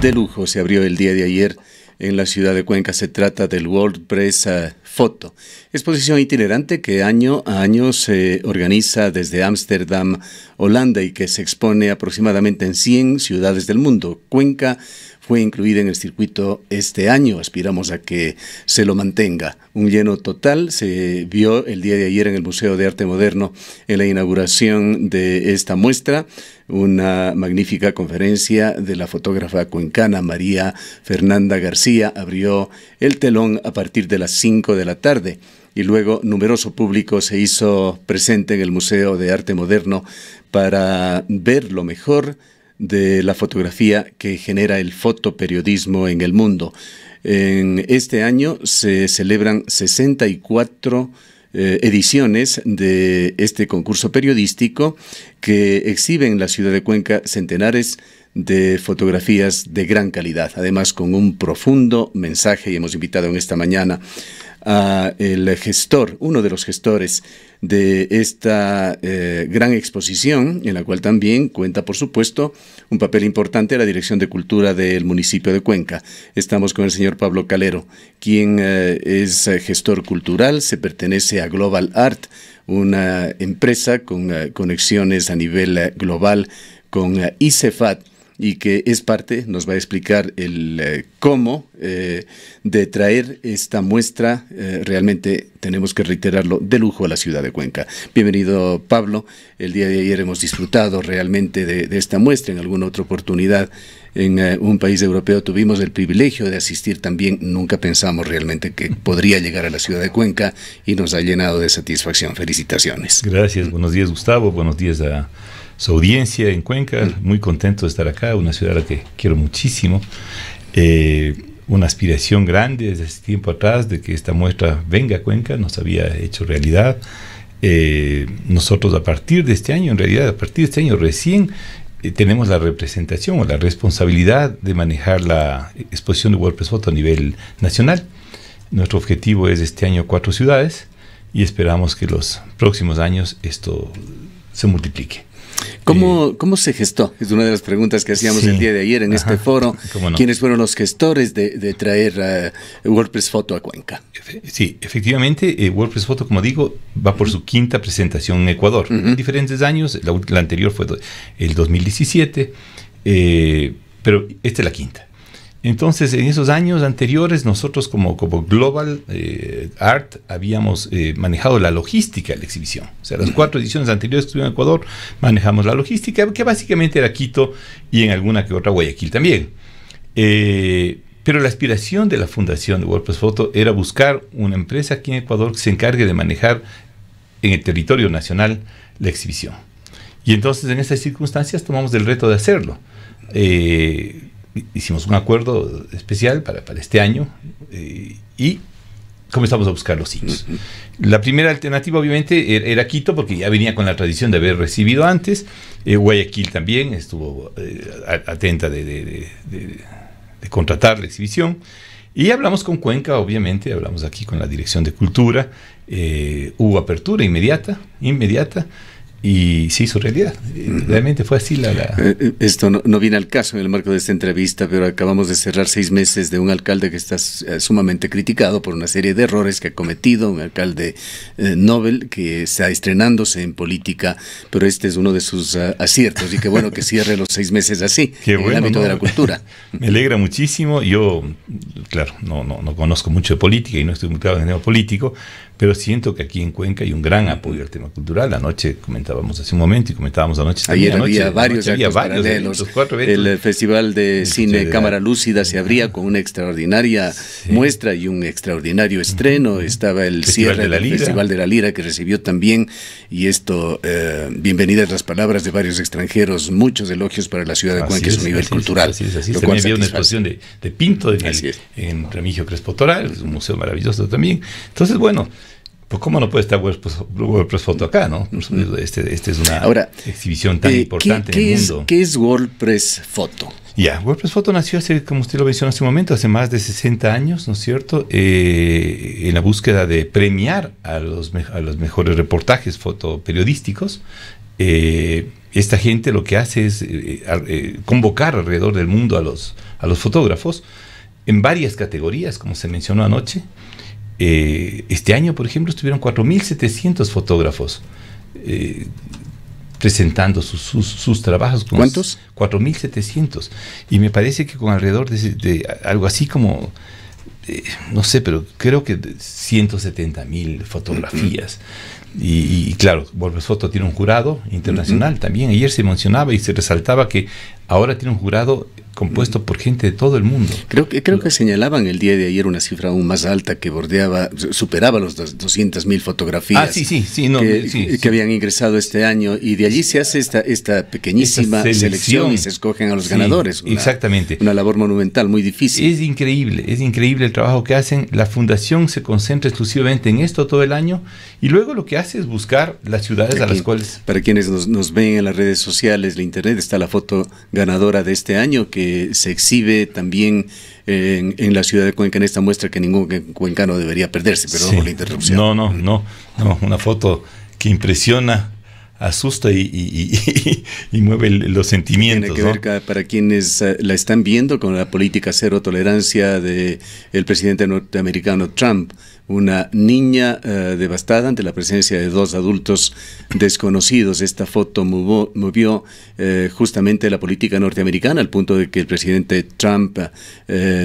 de lujo se abrió el día de ayer en la ciudad de Cuenca. Se trata del World Press Photo, eh, exposición itinerante que año a año se organiza desde Ámsterdam, Holanda y que se expone aproximadamente en 100 ciudades del mundo. Cuenca fue incluida en el circuito este año. Aspiramos a que se lo mantenga. Un lleno total se vio el día de ayer en el Museo de Arte Moderno en la inauguración de esta muestra una magnífica conferencia de la fotógrafa cuencana María Fernanda García abrió el telón a partir de las 5 de la tarde y luego numeroso público se hizo presente en el Museo de Arte Moderno para ver lo mejor de la fotografía que genera el fotoperiodismo en el mundo. En este año se celebran 64 eh, ediciones de este concurso periodístico que exhibe en la ciudad de Cuenca centenares de fotografías de gran calidad, además con un profundo mensaje y hemos invitado en esta mañana a el gestor, uno de los gestores de esta eh, gran exposición, en la cual también cuenta, por supuesto, un papel importante la Dirección de Cultura del municipio de Cuenca. Estamos con el señor Pablo Calero, quien eh, es eh, gestor cultural, se pertenece a Global Art, una empresa con conexiones a nivel global con ICEFAT y que es parte, nos va a explicar el eh, cómo eh, de traer esta muestra, eh, realmente tenemos que reiterarlo, de lujo a la ciudad de Cuenca. Bienvenido Pablo, el día de ayer hemos disfrutado realmente de, de esta muestra, en alguna otra oportunidad en un país europeo tuvimos el privilegio de asistir también, nunca pensamos realmente que podría llegar a la ciudad de Cuenca y nos ha llenado de satisfacción. Felicitaciones. Gracias, buenos días Gustavo, buenos días a su audiencia en Cuenca. Mm. Muy contento de estar acá, una ciudad a la que quiero muchísimo. Eh, una aspiración grande desde hace tiempo atrás de que esta muestra venga a Cuenca, nos había hecho realidad. Eh, nosotros a partir de este año, en realidad a partir de este año recién, eh, tenemos la representación o la responsabilidad de manejar la exposición de WordPress Photo a nivel nacional. Nuestro objetivo es este año cuatro ciudades y esperamos que los próximos años esto se multiplique. ¿Cómo, ¿Cómo se gestó? Es una de las preguntas que hacíamos el día de ayer en este foro. ¿Quiénes fueron los gestores de, traer WordPress Photo a Cuenca? sí, efectivamente, eh, WordPress Photo, como digo, va por su quinta presentación en Ecuador. En diferentes años, la, anterior fue el 2017, eh, pero esta es la quinta. Entonces, en esos años anteriores, nosotros como, Global eh, Art habíamos eh, manejado la logística de la exhibición. O sea, las cuatro ediciones anteriores que en Ecuador, manejamos la logística, que básicamente era Quito y en alguna que otra Guayaquil también. Eh, pero la aspiración de la fundación de WordPress Photo era buscar una empresa aquí en Ecuador que se encargue de manejar en el territorio nacional la exhibición. Y entonces, en esas circunstancias, tomamos el reto de hacerlo hicimos un acuerdo especial para, este año eh, y comenzamos a buscar los sitios. Mm, mm. La primera alternativa obviamente er-, era, Quito porque ya venía con la tradición de haber recibido antes, eh, Guayaquil también estuvo eh, atenta de, de, contratar la exhibición. Y hablamos con Cuenca, obviamente, hablamos aquí con la Dirección de Cultura, hubo apertura inmediata, inmediata. Y sí, su realidad. Realmente fue así la... Eh, eh, esto no, viene al caso en el marco de esta entrevista, pero acabamos de cerrar seis meses de un alcalde que está eh, sumamente criticado por una serie de errores que ha cometido, un alcalde Nobel que está estrenándose en política, pero este es uno de sus aciertos y qué bueno que cierre los seis meses así, Qué en el ámbito de la cultura. Me alegra muchísimo. Yo, claro, no, no, no conozco mucho de política y no estoy muy claro en el político, pero siento que aquí en Cuenca hay un gran apoyo al tema cultural. Anoche comentábamos hace un momento y comentábamos anoche. Ayer había varios, El Festival de Cine Cámara Lúcida se abría con una extraordinaria muestra y un extraordinario estreno. Estaba el cierre del Festival de la Lira que recibió también, y esto, eh, bienvenidas las palabras de varios extranjeros, muchos elogios para la ciudad de Cuenca, es, su nivel cultural. había una exposición de, Pinto en, en Remigio Crespo Toral, un museo maravilloso también. Entonces, bueno, pues, cómo no puede estar WordPress, Photo acá, ¿no? Pues, mm. este, este, es una Ahora, exhibición tan eh, importante ¿qué, en el mundo. Es, ¿Qué es WordPress Photo? Ya, WordPress Photo nació hace, como usted lo mencionó hace un momento, hace más de 60 años, ¿no es cierto? Eh, en la búsqueda de premiar a los, los mejores reportajes fotoperiodísticos. Eh, esta gente lo que hace es convocar alrededor del mundo a los, a los fotógrafos en varias categorías, como se mencionó anoche, eh, este año, por ejemplo, estuvieron 4.700 fotógrafos eh, presentando sus, trabajos. ¿Cuántos? 4.700. Y me parece que con alrededor de, algo así como, eh, no sé, pero creo que 170.000 fotografías. Y, claro, claro, Foto tiene un jurado internacional también. Ayer se mencionaba y se resaltaba que ahora tiene un jurado compuesto por gente de todo el mundo. Creo que, creo que señalaban el día de ayer una cifra aún más alta que bordeaba, superaba los 200.000 fotografías ah, sí, que, habían ingresado este año y de allí se hace esta, esta pequeñísima selección, y se escogen a los ganadores. exactamente. Una labor monumental, muy difícil. Es increíble, es increíble el trabajo que hacen. La fundación se concentra exclusivamente en esto todo el año y luego lo que hace es buscar las ciudades a las cuales... Para quienes nos, nos ven en las redes sociales, la internet, está la foto ganadora de este año, que se exhibe también en, en, la ciudad de Cuenca en esta muestra que ningún cuencano debería perderse, perdón por la interrupción. No, no, no, no, una foto que impresiona asusta y, mueve los sentimientos. Tiene que ver para quienes eh, la están viendo con la política cero tolerancia del el presidente norteamericano Trump una niña eh, devastada ante la presencia de dos adultos desconocidos. Esta foto movió, eh, justamente la política norteamericana al punto de que el presidente Trump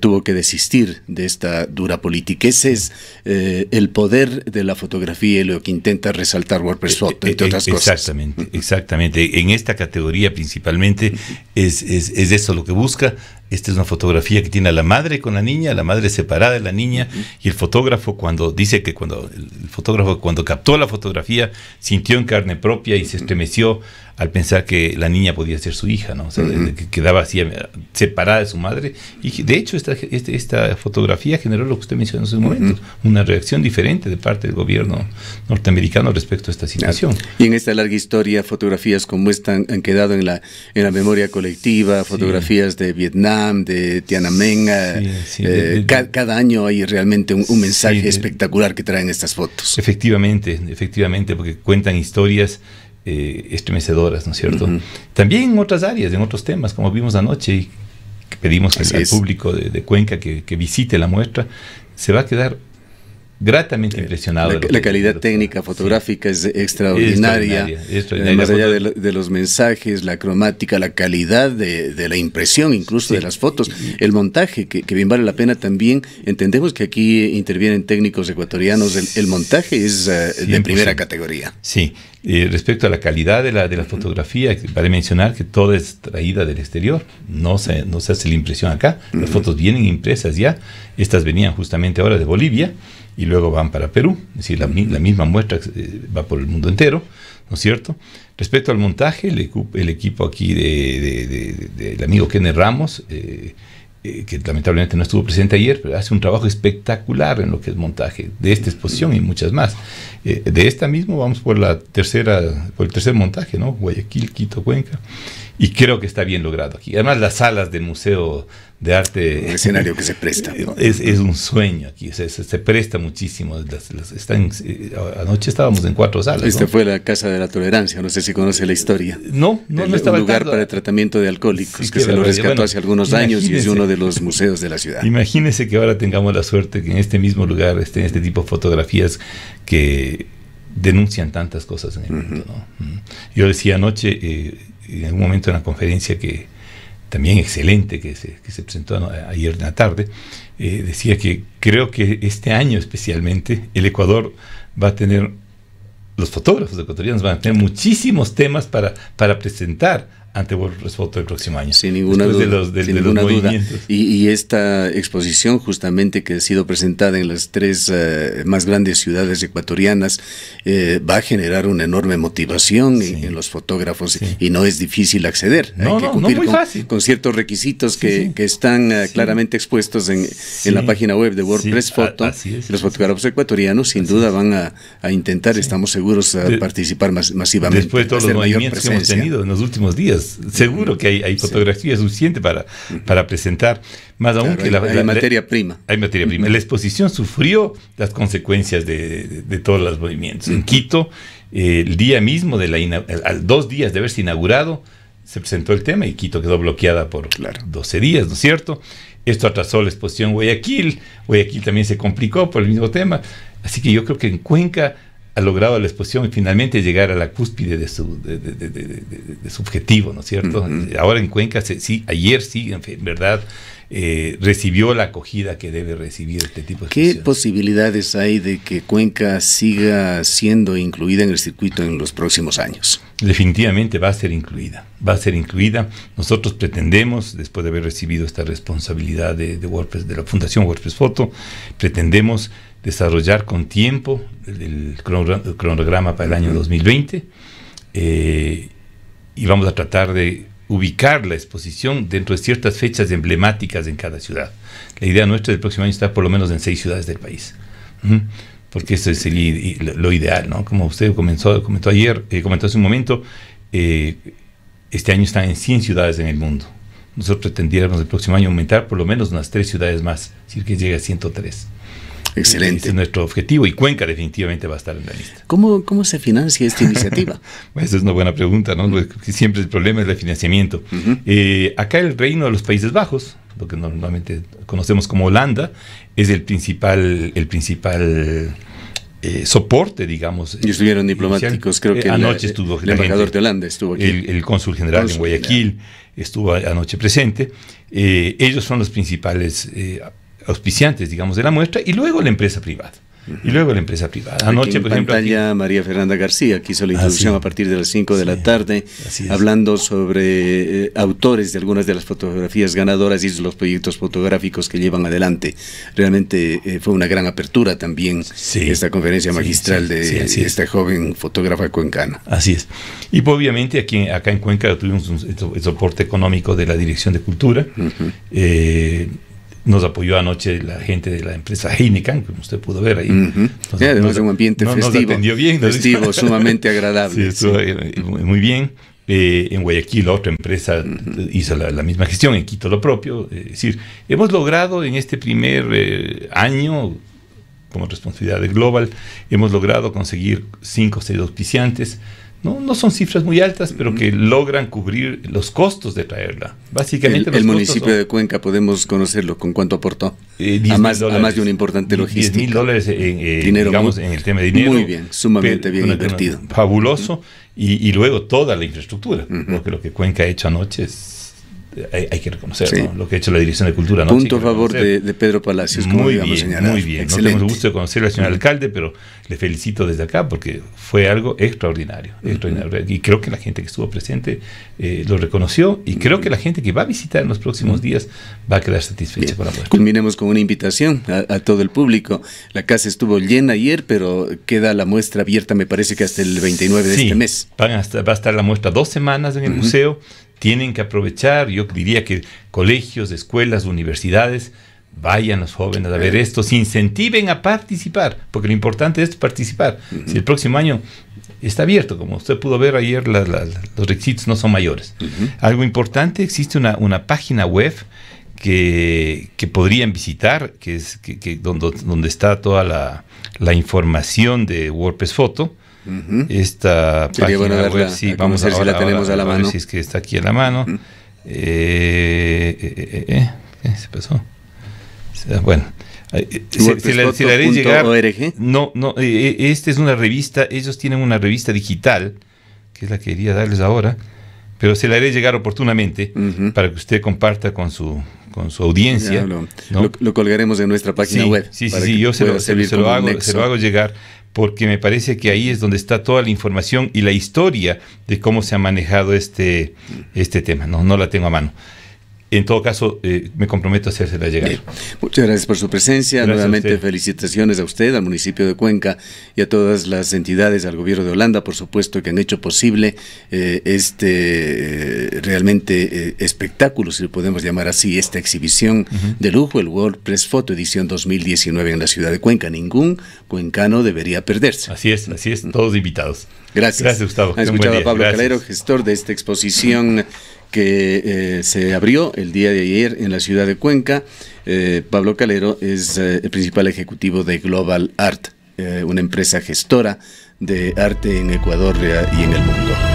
tuvo que desistir de esta dura política. Ese es el poder de la fotografía y lo que intenta resaltar WordPress Photo, entre otras cosas. Exactamente, exactamente. En esta categoría principalmente es, es, es eso lo que busca, esta es una fotografía que tiene a la madre con la niña, la madre separada de la niña, y el fotógrafo cuando dice que cuando el fotógrafo cuando captó la fotografía sintió en carne propia y se estremeció al pensar que la niña podía ser su hija, ¿no? sea, que quedaba así eh, separada de su madre. Y de hecho esta, este, esta, fotografía generó lo que usted mencionó en un momento, una reacción diferente de parte del gobierno norteamericano respecto a esta situación. Y en esta larga historia, fotografías como esta han, quedado en la, en la memoria colectiva, fotografías de Vietnam de Tiananmen. Eh, cada, año hay realmente un, mensaje espectacular que traen estas fotos. Efectivamente, efectivamente, porque cuentan historias eh, estremecedoras, ¿no es cierto? También en otras áreas, en otros temas, como vimos anoche y pedimos al, público de, Cuenca que visite la muestra, se va a quedar gratamente eh, impresionado. La, calidad técnica fotográfica es extraordinaria. Eh, más allá de, los mensajes, la cromática, la calidad de, la impresión, incluso de las fotos, el montaje, que, bien vale la pena también. Entendemos que aquí intervienen técnicos ecuatorianos. El, montaje es eh, de primera categoría. Sí. respecto a la calidad de la, fotografía, vale mencionar que todo es traída del exterior, no se, no hace la impresión acá, las fotos vienen impresas ya, estas venían justamente ahora de Bolivia, y luego van para Perú, es decir, la, misma muestra eh, va por el mundo entero, ¿no es cierto? Respecto al montaje, el, equipo aquí del amigo Kenner Ramos, eh, eh, que lamentablemente no estuvo presente ayer, pero hace un trabajo espectacular en lo que es montaje de esta exposición y muchas más. de esta mismo vamos por la tercera, por el tercer montaje, ¿no? Guayaquil, Quito, Cuenca. Y creo que está bien logrado aquí. Además, las salas del Museo de Arte... Un escenario que se presta. Es, es un sueño aquí, se, presta muchísimo. Eh, anoche estábamos en cuatro salas. Esta fue la Casa de la Tolerancia, no sé si conoce la historia. No, no, no estaba Un lugar para tratamiento de alcohólicos que, se lo rescató hace algunos años y es uno de los museos de la ciudad. Imagínese que ahora tengamos la suerte que en este mismo lugar estén este tipo de fotografías que denuncian tantas cosas en el mundo. Mm. Yo decía anoche, eh, en algún momento en una conferencia que también excelente que se, presentó eh, ayer en la tarde, eh, decía que creo que este año especialmente el Ecuador va a tener, los fotógrafos ecuatorianos van a tener muchísimos temas para, para presentar ante Photo el próximo año. Sin ninguna duda. De Y, esta exposición, justamente, que ha sido presentada en las tres eh, más grandes ciudades ecuatorianas, eh, va a generar una enorme motivación en, los fotógrafos y no es difícil acceder. No, Hay que cumplir con, ciertos requisitos que, están eh, claramente expuestos en, la página web de WordPress Photo. los fotógrafos ecuatorianos, sin duda, van a, intentar, estamos seguros, a participar masivamente. Después de todos los movimientos que hemos tenido en los últimos días seguro que hay, fotografía suficiente para, para presentar, más aún que la, materia prima. Hay materia prima. La exposición sufrió las consecuencias de, todos los movimientos. En Quito, eh, el día mismo, de la al dos días de haberse inaugurado, se presentó el tema y Quito quedó bloqueada por claro. 12 días, ¿no es cierto? Esto atrasó la exposición en Guayaquil, Guayaquil también se complicó por el mismo tema, así que yo creo que en Cuenca ha logrado la exposición y finalmente llegar a la cúspide de su, de, de, objetivo, ¿no es cierto? Ahora en Cuenca, sí, ayer sí, en verdad, eh, recibió la acogida que debe recibir este tipo de ¿Qué posibilidades hay de que Cuenca siga siendo incluida en el circuito en los próximos años? Definitivamente va a ser incluida, va a ser incluida. Nosotros pretendemos, después de haber recibido esta responsabilidad de, de WordPress, de la Fundación WordPress Photo, pretendemos desarrollar con tiempo el, cronograma para el año 2020 eh, y vamos a tratar de ubicar la exposición dentro de ciertas fechas emblemáticas en cada ciudad. La idea nuestra del próximo año está por lo menos en seis ciudades del país. Porque eso es lo ideal, ¿no? Como usted comenzó, comentó ayer, eh, comentó hace un momento, eh, este año están en 100 ciudades en el mundo. Nosotros pretendiéramos el próximo año aumentar por lo menos unas tres ciudades más, es decir, que llegue a 103. Excelente. es nuestro objetivo y Cuenca definitivamente va a estar en la lista. ¿Cómo, se financia esta iniciativa? Esa es una buena pregunta, ¿no? Pues, siempre el problema es el financiamiento. Eh, acá el Reino de los Países Bajos, lo que normalmente conocemos como Holanda, es el principal, el principal eh, soporte, digamos. Y estuvieron diplomáticos, creo eh, que. anoche estuvo. El embajador de Holanda estuvo aquí. El, cónsul general en Guayaquil estuvo anoche presente. ellos son los principales auspiciantes, digamos, de la muestra, y luego la empresa privada. Y luego la empresa privada. Anoche, en por ejemplo. María Fernanda García, que hizo la ah, introducción a partir de las 5 de la tarde, hablando sobre eh, autores de algunas de las fotografías ganadoras y los proyectos fotográficos que llevan adelante. Realmente eh, fue una gran apertura también esta conferencia magistral de esta joven fotógrafa cuencana. Así es. Y obviamente aquí acá en Cuenca tuvimos el soporte económico de la Dirección de Cultura. Nos apoyó anoche la gente de la empresa Heineken, como usted pudo ver ahí. un ambiente festivo. sumamente agradable. Eh, eh, muy bien. Eh, en Guayaquil la otra empresa hizo la, misma gestión, en Quito lo propio. es decir, hemos logrado en este primer año, como responsabilidad de Global, hemos logrado conseguir cinco o seis auspiciantes. No, no son cifras muy altas, pero que mm. logran cubrir los costos de traerla. Básicamente, el, municipio de Cuenca podemos conocerlo con cuánto aportó eh, a, más, de un importante logístico 10 mil dólares en, eh, dinero digamos, en el tema de dinero. Muy bien, sumamente bien invertido. Fabuloso. y, luego toda la infraestructura. Porque lo que Cuenca ha hecho anoche es hay, que reconocer lo que ha hecho la Dirección de Cultura. ¿no? Punto a favor de, Pedro Palacios. Muy bien, muy bien. No tenemos el gusto de conocer al señor alcalde, pero le felicito desde acá porque fue algo extraordinario. Y creo que la gente que estuvo presente eh, lo reconoció y creo que la gente que va a visitar en los próximos días va a quedar satisfecha. por la Culminemos con una invitación a, todo el público. La casa estuvo llena ayer, pero queda la muestra abierta, me parece que hasta el 29 de este mes. va a estar la muestra dos semanas en el museo tienen que aprovechar, yo diría que colegios, escuelas, universidades, vayan los jóvenes a ver esto, se incentiven a participar, porque lo importante es participar. Si el próximo año está abierto, como usted pudo ver ayer, los requisitos no son mayores. Algo importante, existe una, página web que, podrían visitar, que es donde, está toda la, la, información de WordPress Photo esta página web. Sí, eh, vamos a ver si la tenemos a la mano. A si es que está aquí a la mano. ¿Qué eh, eh, se pasó? Bueno. Si, la, si la llegar. No, no, esta es una revista, ellos tienen una revista digital, que es la que quería darles ahora, pero se la haré llegar oportunamente para que usted comparta con su, con su audiencia. Lo, colgaremos en nuestra página web. Sí, sí, sí yo se lo, lo se lo, hago, llegar porque me parece que ahí es donde está toda la información y la historia de cómo se ha manejado este, este tema. No, no la tengo a mano. En todo caso, eh, me comprometo a hacerse llegar. Muchas gracias por su presencia. Nuevamente, felicitaciones a usted, al municipio de Cuenca y a todas las entidades, al gobierno de Holanda, por supuesto, que han hecho posible eh, este eh, realmente espectáculo, si lo podemos llamar así, esta exhibición de lujo, el World Press Photo Edición 2019 en la ciudad de Cuenca. Ningún cuencano debería perderse. Así es, así es, todos invitados. Gracias. Gracias, Gustavo. Ha escuchado a Pablo Calero, gestor de esta exposición que eh, se abrió el día de ayer en la ciudad de Cuenca. Eh, Pablo Calero es eh, el principal ejecutivo de Global Art, una empresa gestora de arte en Ecuador y en el mundo.